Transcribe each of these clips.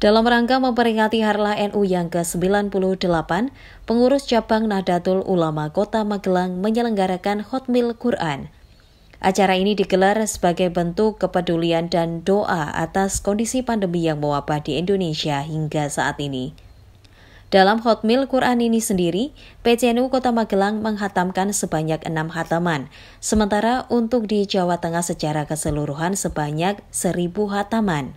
Dalam rangka memperingati Harlah NU yang ke-98, pengurus cabang Nahdlatul Ulama Kota Magelang menyelenggarakan Hotmil Quran. Acara ini digelar sebagai bentuk kepedulian dan doa atas kondisi pandemi yang mewabah di Indonesia hingga saat ini. Dalam Hotmil Quran ini sendiri, PCNU Kota Magelang menghatamkan sebanyak enam hataman, sementara untuk di Jawa Tengah secara keseluruhan sebanyak seribu hataman.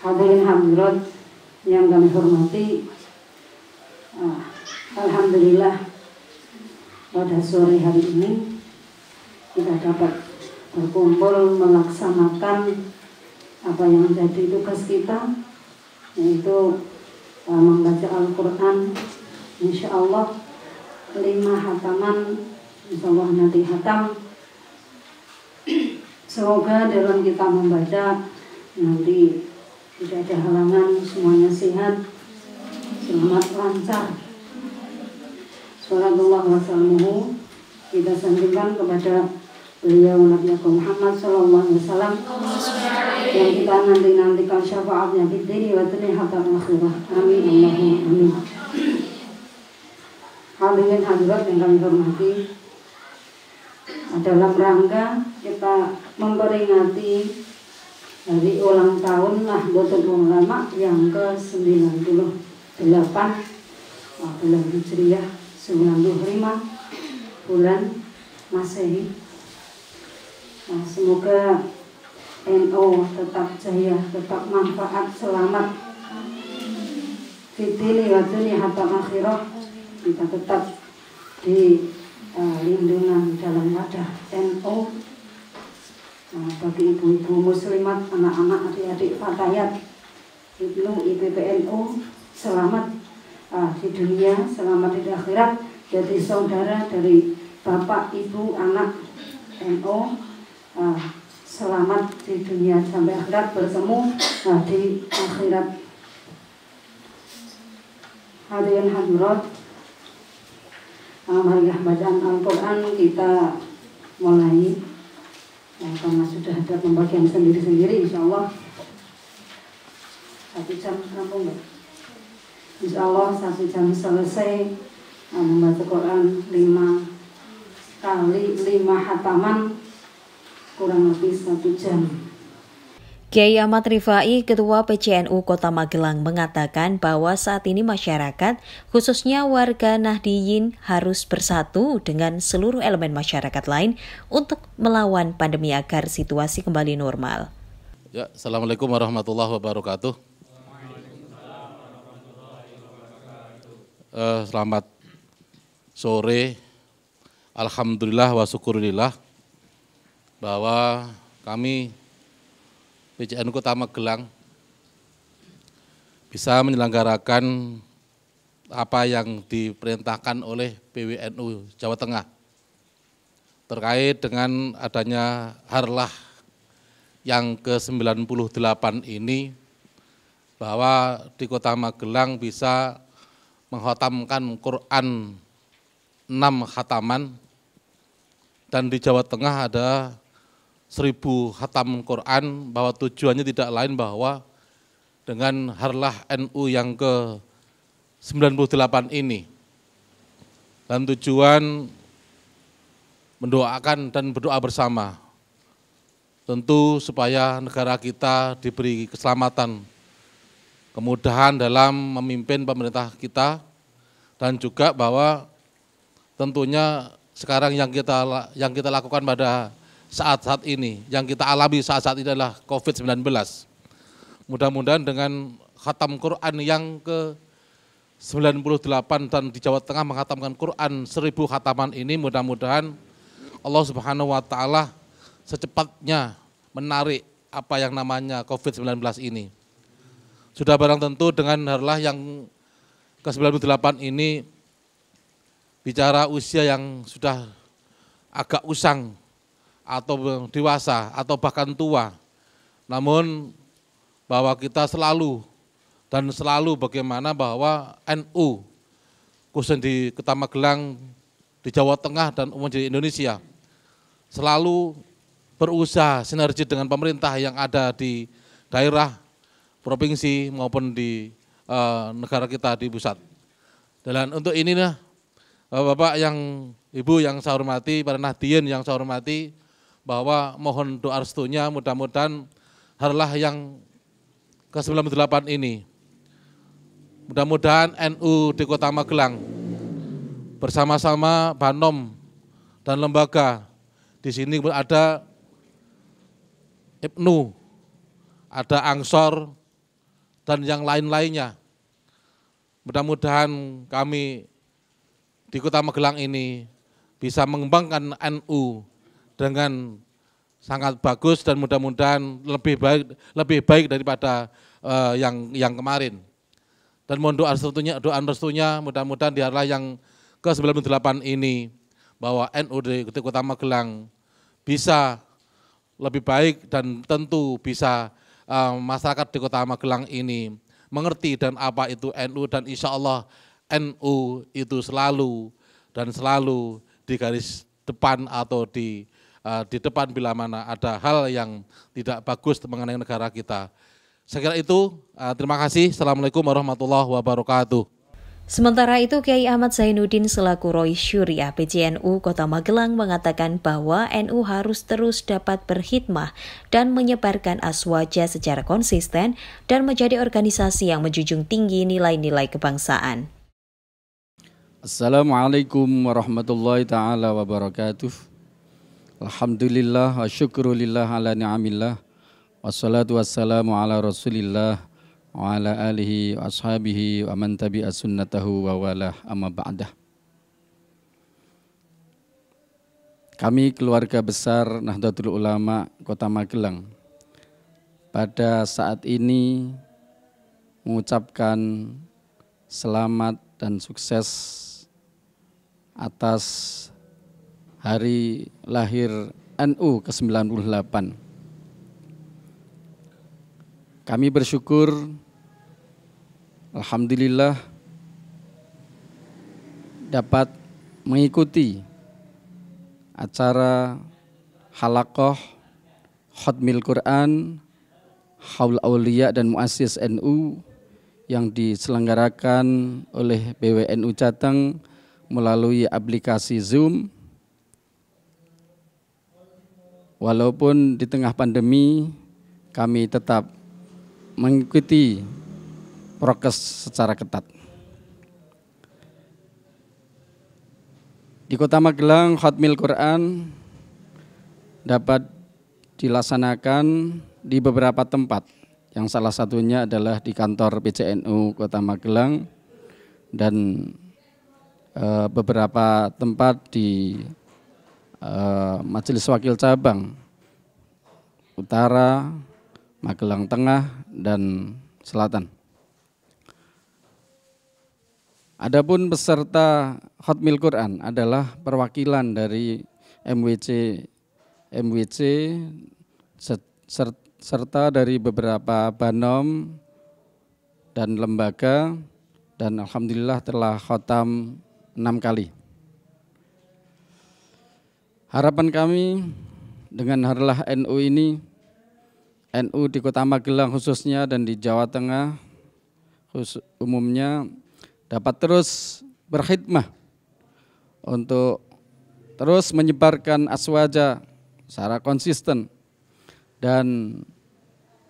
Hadirin hadirat yang kami hormati ah, Alhamdulillah pada sore hari ini kita dapat berkumpul melaksanakan apa yang menjadi tugas kita yaitu ah, membaca Al-Quran Insya Allah lima hataman Insya Allah nanti hatam Semoga dalam kita membaca nanti tidak ada halangan, semuanya sehat, selamat lancar. Salatullah wasallamuhu kita sanjungkan kepada beliau Nabi Muhammad Sallallahu Alaihi Wasallam yang kita nanti nantikan syafaatnya di diri wa hatta akhirah. Amin Allahumma amin. Hadirin hadirat yang kami hormati adalah rangka kita memperingati hari ulang tahun Nahdlatul Ulama yang ke-98 ah, bulan Hijriah 95 bulan Masehi. Nah, semoga NO tetap jaya, tetap manfaat, selamat. Fitili wa dunia akhirah kita tetap di uh, lindungan dalam wadah NO Nah, bagi ibu-ibu muslimat, anak-anak, adik-adik pakaian Ibnu IPPNU selamat uh, di dunia, selamat di akhirat jadi saudara dari bapak, ibu, anak NU, uh, ah, selamat di dunia sampai akhirat bertemu uh, di akhirat hadirin hadirat Alhamdulillah, bacaan Al-Quran kita mulai Nah, karena sudah ada pembagian sendiri-sendiri, insya Allah satu jam rampung ya. Insya Allah satu jam selesai nah, membaca Quran lima kali lima hataman kurang lebih satu jam. Kiai Ahmad Rifai, Ketua PCNU Kota Magelang, mengatakan bahwa saat ini masyarakat, khususnya warga Nahdiyin, harus bersatu dengan seluruh elemen masyarakat lain untuk melawan pandemi agar situasi kembali normal. Ya, Assalamualaikum warahmatullahi wabarakatuh. Uh, selamat sore, Alhamdulillah wa syukurillah bahwa kami PJN Kota Magelang bisa menyelenggarakan apa yang diperintahkan oleh PWNU Jawa Tengah terkait dengan adanya harlah yang ke-98 ini bahwa di kota Magelang bisa menghotamkan Quran 6 khataman dan di Jawa Tengah ada seribu hatam Quran bahwa tujuannya tidak lain bahwa dengan harlah NU yang ke 98 ini dan tujuan mendoakan dan berdoa bersama tentu supaya negara kita diberi keselamatan kemudahan dalam memimpin pemerintah kita dan juga bahwa tentunya sekarang yang kita yang kita lakukan pada saat-saat ini, yang kita alami saat-saat ini adalah COVID-19. Mudah-mudahan dengan khatam Quran yang ke 98 dan di Jawa Tengah menghatamkan Quran seribu khataman ini mudah-mudahan Allah Subhanahu wa taala secepatnya menarik apa yang namanya COVID-19 ini. Sudah barang tentu dengan harlah yang ke-98 ini bicara usia yang sudah agak usang atau dewasa atau bahkan tua. Namun bahwa kita selalu dan selalu bagaimana bahwa NU khususnya di Kota Magelang di Jawa Tengah dan umum di Indonesia selalu berusaha sinergi dengan pemerintah yang ada di daerah, provinsi maupun di e, negara kita di pusat. Dan untuk ini nah eh, Bapak-bapak yang Ibu yang saya hormati, para nahdien yang saya hormati, bahwa mohon doa restunya mudah-mudahan harlah yang ke-98 ini. Mudah-mudahan NU di Kota Magelang bersama-sama Banom dan lembaga di sini ada Ibnu, ada Angsor, dan yang lain-lainnya. Mudah-mudahan kami di Kota Magelang ini bisa mengembangkan NU dengan sangat bagus dan mudah-mudahan lebih baik lebih baik daripada uh, yang yang kemarin. Dan mohon doa restunya, doa restunya mudah-mudahan diarlah yang ke-98 ini bahwa NU di Kota Magelang bisa lebih baik dan tentu bisa uh, masyarakat di Kota Magelang ini mengerti dan apa itu NU dan insya Allah NU itu selalu dan selalu di garis depan atau di Eh, di depan bila mana ada hal yang tidak bagus mengenai negara kita. Saya kira itu, eh, terima kasih. Assalamualaikum warahmatullahi wabarakatuh. Sementara itu, Kiai Ahmad Zainuddin selaku Roy Syuriah PJNU Kota Magelang mengatakan bahwa NU harus terus dapat berhitmah dan menyebarkan aswaja secara konsisten dan menjadi organisasi yang menjunjung tinggi nilai-nilai kebangsaan. Assalamualaikum warahmatullahi taala wabarakatuh. Alhamdulillah wa syukrulillah ala ni'amillah Wassalatu wassalamu ala rasulillah Wa ala alihi wa ashabihi wa man tabi'a sunnatahu wa walah amma ba'dah Kami keluarga besar Nahdlatul Ulama Kota Magelang Pada saat ini mengucapkan selamat dan sukses atas hari lahir NU ke-98. Kami bersyukur alhamdulillah dapat mengikuti acara halakoh khutmil Quran Haul Aulia dan Muassis NU yang diselenggarakan oleh BWNU Jateng melalui aplikasi Zoom walaupun di tengah pandemi kami tetap mengikuti prokes secara ketat. Di Kota Magelang, Khatmil Quran dapat dilaksanakan di beberapa tempat. Yang salah satunya adalah di kantor PCNU Kota Magelang dan eh, beberapa tempat di Eh, Majelis Wakil Cabang Utara, Magelang Tengah, dan Selatan. Adapun peserta Hotmil Quran adalah perwakilan dari MWC MWC serta dari beberapa banom dan lembaga dan alhamdulillah telah khotam enam kali. Harapan kami dengan harlah NU ini, NU di Kota Magelang khususnya dan di Jawa Tengah khusus, umumnya dapat terus berkhidmah untuk terus menyebarkan aswaja secara konsisten dan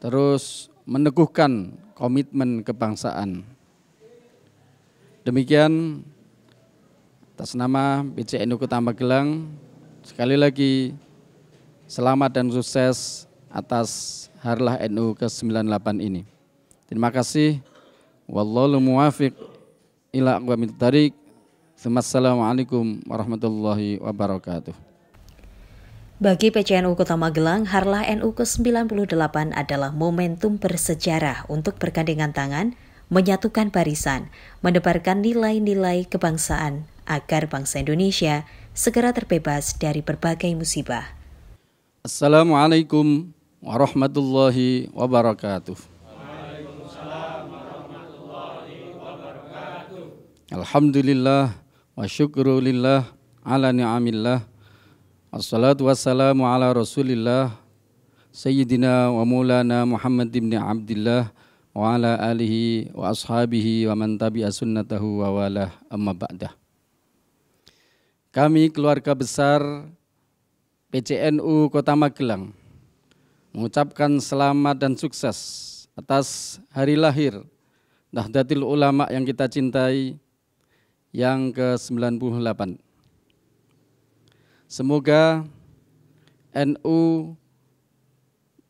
terus meneguhkan komitmen kebangsaan. Demikian atas nama BCNU Kota Magelang, Sekali lagi, selamat dan sukses atas Harlah NU ke-98 ini. Terima kasih. Wallahu muwafiq ila aqwamit tariq. Assalamualaikum warahmatullahi wabarakatuh. Bagi PCNU Kota Magelang, Harlah NU ke-98 adalah momentum bersejarah untuk bergandengan tangan, menyatukan barisan, mendebarkan nilai-nilai kebangsaan agar bangsa Indonesia – segera terbebas dari berbagai musibah. Assalamualaikum warahmatullahi wabarakatuh. Alhamdulillah wa syukrulillah ala ni'amillah. Assalatu wassalamu ala rasulillah Sayyidina wa maulana Muhammad ibn Abdullah wa ala alihi wa ashabihi wa man tabi'a sunnatahu wa walah amma ba'dah. Kami keluarga besar PCNU Kota Magelang mengucapkan selamat dan sukses atas hari lahir Nahdlatul Ulama yang kita cintai yang ke-98. Semoga NU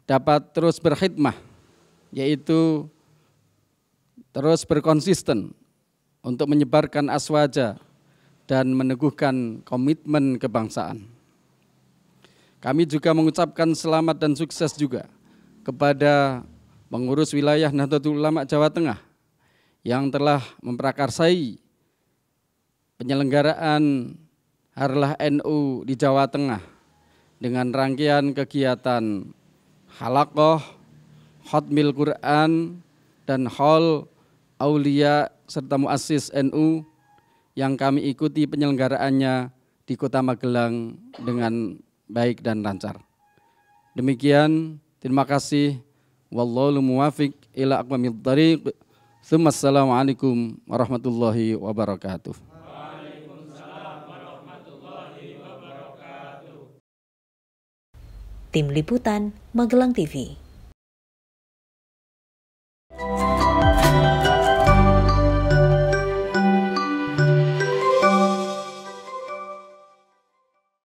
dapat terus berkhidmah yaitu terus berkonsisten untuk menyebarkan aswaja dan meneguhkan komitmen kebangsaan. Kami juga mengucapkan selamat dan sukses juga kepada pengurus wilayah Nahdlatul Ulama Jawa Tengah yang telah memprakarsai penyelenggaraan Harlah NU di Jawa Tengah dengan rangkaian kegiatan halakoh, hotmil Quran, dan hall aulia serta muassis NU yang kami ikuti penyelenggaraannya di Kota Magelang dengan baik dan lancar. Demikian, terima kasih. Wallahu muwafiq ila aqwamit tariq. Assalamualaikum warahmatullahi wabarakatuh. Tim Liputan, Magelang TV.